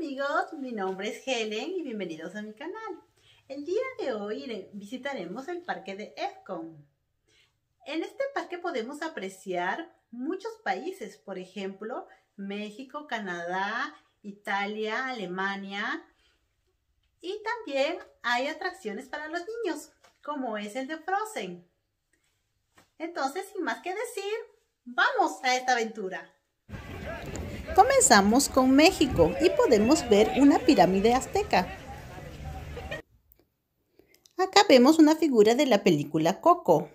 amigos, mi nombre es Helen y bienvenidos a mi canal. El día de hoy visitaremos el parque de Efcon. En este parque podemos apreciar muchos países, por ejemplo, México, Canadá, Italia, Alemania. Y también hay atracciones para los niños, como es el de Frozen. Entonces, sin más que decir, ¡vamos a esta aventura! Comenzamos con México y podemos ver una pirámide azteca. Acá vemos una figura de la película Coco.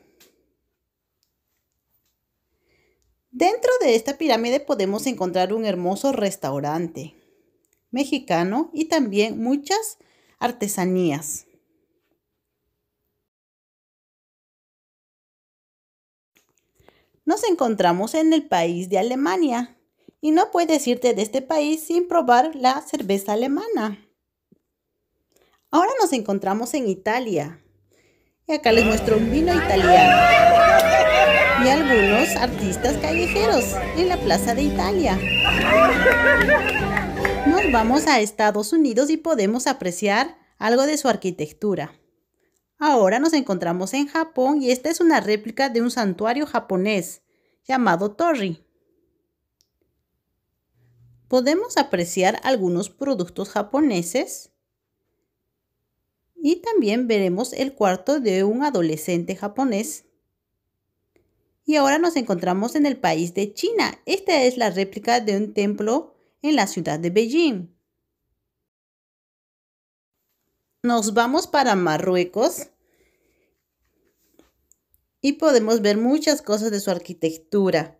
Dentro de esta pirámide podemos encontrar un hermoso restaurante mexicano y también muchas artesanías. Nos encontramos en el país de Alemania, y no puedes irte de este país sin probar la cerveza alemana. Ahora nos encontramos en Italia. Y acá les muestro un vino italiano. Y algunos artistas callejeros en la Plaza de Italia. Nos vamos a Estados Unidos y podemos apreciar algo de su arquitectura. Ahora nos encontramos en Japón y esta es una réplica de un santuario japonés llamado Torri podemos apreciar algunos productos japoneses y también veremos el cuarto de un adolescente japonés. Y ahora nos encontramos en el país de China. Esta es la réplica de un templo en la ciudad de Beijing. Nos vamos para Marruecos y podemos ver muchas cosas de su arquitectura,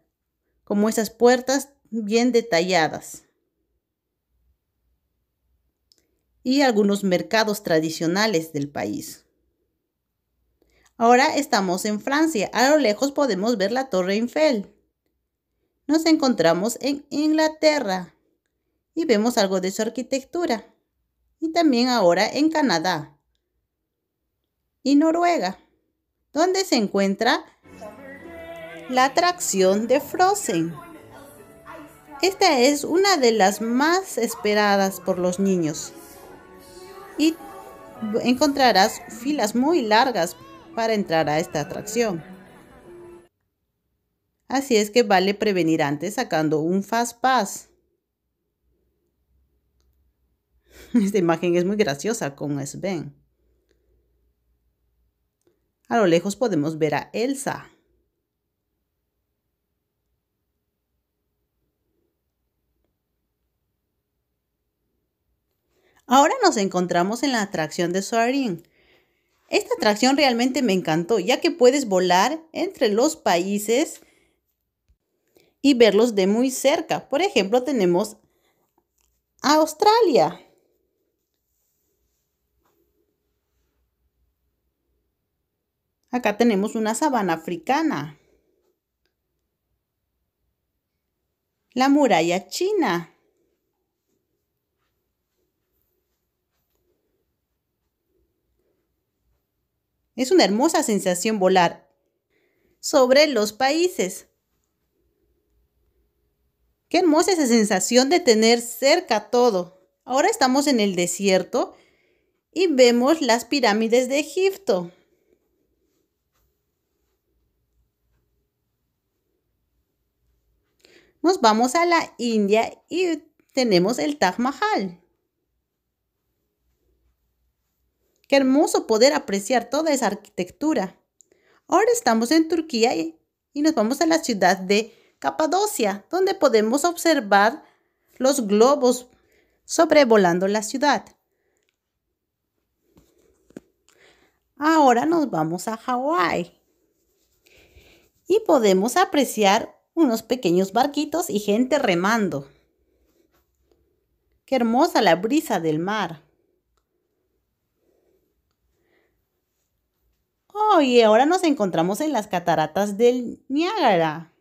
como esas puertas bien detalladas. Y algunos mercados tradicionales del país. Ahora estamos en Francia. A lo lejos podemos ver la Torre Eiffel. Nos encontramos en Inglaterra y vemos algo de su arquitectura. Y también ahora en Canadá y Noruega, donde se encuentra la atracción de Frozen. Esta es una de las más esperadas por los niños y encontrarás filas muy largas para entrar a esta atracción. Así es que vale prevenir antes sacando un Fast Pass. Esta imagen es muy graciosa con Sven. A lo lejos podemos ver a Elsa. Ahora nos encontramos en la atracción de Soarin. Esta atracción realmente me encantó, ya que puedes volar entre los países y verlos de muy cerca. Por ejemplo, tenemos a Australia. Acá tenemos una sabana africana. La muralla china. Es una hermosa sensación volar sobre los países. Qué hermosa esa sensación de tener cerca todo. Ahora estamos en el desierto y vemos las pirámides de Egipto. Nos vamos a la India y tenemos el Taj Mahal. Qué hermoso poder apreciar toda esa arquitectura. Ahora estamos en Turquía y, nos vamos a la ciudad de Capadocia, donde podemos observar los globos sobrevolando la ciudad. Ahora nos vamos a Hawái y podemos apreciar unos pequeños barquitos y gente remando. Qué hermosa la brisa del mar. y ahora nos encontramos en las cataratas del Niágara.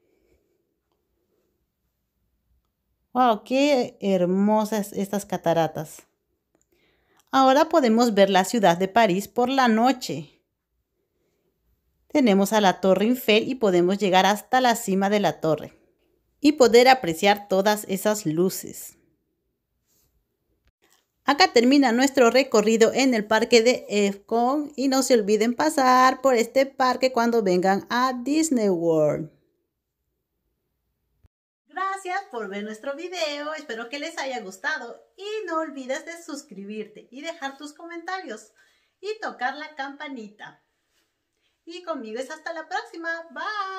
Wow, qué hermosas estas cataratas. Ahora podemos ver la ciudad de París por la noche. Tenemos a la Torre Infel y podemos llegar hasta la cima de la torre y poder apreciar todas esas luces. Acá termina nuestro recorrido en el parque de EFCON y no se olviden pasar por este parque cuando vengan a Disney World. Gracias por ver nuestro video, espero que les haya gustado y no olvides de suscribirte y dejar tus comentarios y tocar la campanita. Y conmigo es hasta la próxima, bye.